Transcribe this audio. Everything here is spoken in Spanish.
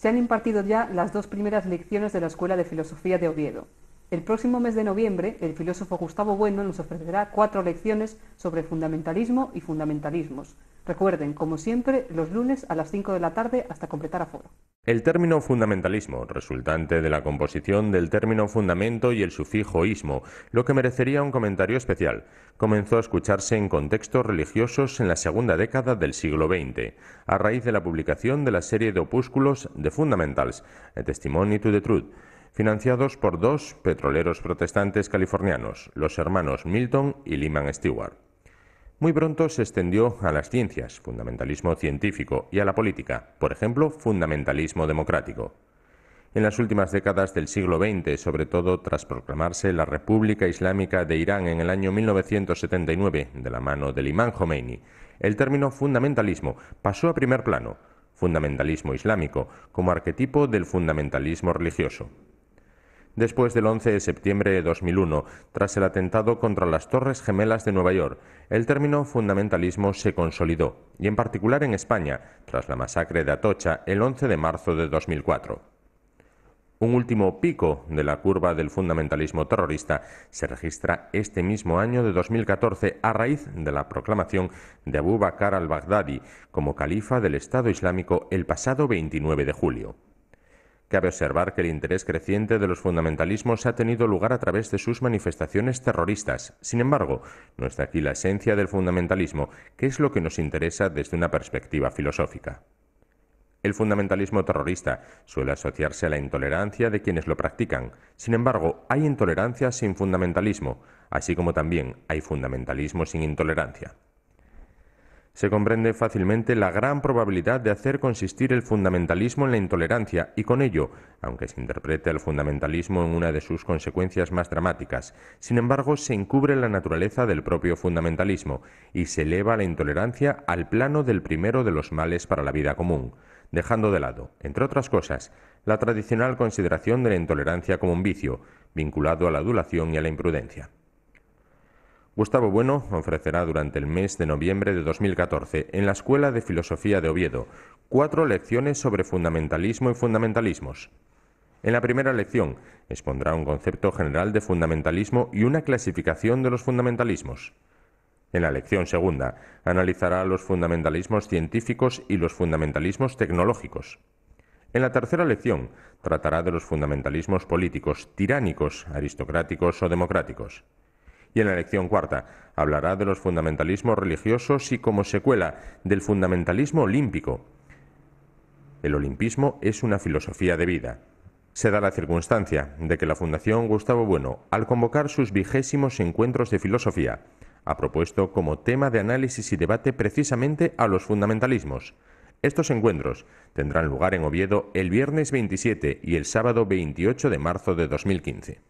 se han impartido ya las dos primeras lecciones de la Escuela de Filosofía de Oviedo, el próximo mes de noviembre, el filósofo Gustavo Bueno nos ofrecerá cuatro lecciones sobre fundamentalismo y fundamentalismos. Recuerden, como siempre, los lunes a las 5 de la tarde hasta completar aforo. El término fundamentalismo, resultante de la composición del término fundamento y el sufijo ismo, lo que merecería un comentario especial, comenzó a escucharse en contextos religiosos en la segunda década del siglo XX, a raíz de la publicación de la serie de opúsculos de Fundamentals, Testimony to the Truth, financiados por dos petroleros protestantes californianos, los hermanos Milton y Lehman Stewart. Muy pronto se extendió a las ciencias, fundamentalismo científico, y a la política, por ejemplo, fundamentalismo democrático. En las últimas décadas del siglo XX, sobre todo tras proclamarse la República Islámica de Irán en el año 1979 de la mano del imán Khomeini, el término fundamentalismo pasó a primer plano, fundamentalismo islámico, como arquetipo del fundamentalismo religioso después del 11 de septiembre de 2001, tras el atentado contra las Torres Gemelas de Nueva York. El término fundamentalismo se consolidó, y en particular en España, tras la masacre de Atocha el 11 de marzo de 2004. Un último pico de la curva del fundamentalismo terrorista se registra este mismo año de 2014 a raíz de la proclamación de Abu Bakr al-Baghdadi como califa del Estado Islámico el pasado 29 de julio. Cabe observar que el interés creciente de los fundamentalismos ha tenido lugar a través de sus manifestaciones terroristas. Sin embargo, no está aquí la esencia del fundamentalismo, que es lo que nos interesa desde una perspectiva filosófica. El fundamentalismo terrorista suele asociarse a la intolerancia de quienes lo practican. Sin embargo, hay intolerancia sin fundamentalismo, así como también hay fundamentalismo sin intolerancia se comprende fácilmente la gran probabilidad de hacer consistir el fundamentalismo en la intolerancia y con ello, aunque se interprete el fundamentalismo en una de sus consecuencias más dramáticas, sin embargo se encubre la naturaleza del propio fundamentalismo y se eleva la intolerancia al plano del primero de los males para la vida común, dejando de lado, entre otras cosas, la tradicional consideración de la intolerancia como un vicio, vinculado a la adulación y a la imprudencia. Gustavo Bueno ofrecerá durante el mes de noviembre de 2014 en la Escuela de Filosofía de Oviedo cuatro lecciones sobre fundamentalismo y fundamentalismos. En la primera lección expondrá un concepto general de fundamentalismo y una clasificación de los fundamentalismos. En la lección segunda analizará los fundamentalismos científicos y los fundamentalismos tecnológicos. En la tercera lección tratará de los fundamentalismos políticos, tiránicos, aristocráticos o democráticos. Y en la lección cuarta hablará de los fundamentalismos religiosos y como secuela del fundamentalismo olímpico. El olimpismo es una filosofía de vida. Se da la circunstancia de que la Fundación Gustavo Bueno, al convocar sus vigésimos encuentros de filosofía, ha propuesto como tema de análisis y debate precisamente a los fundamentalismos. Estos encuentros tendrán lugar en Oviedo el viernes 27 y el sábado 28 de marzo de 2015.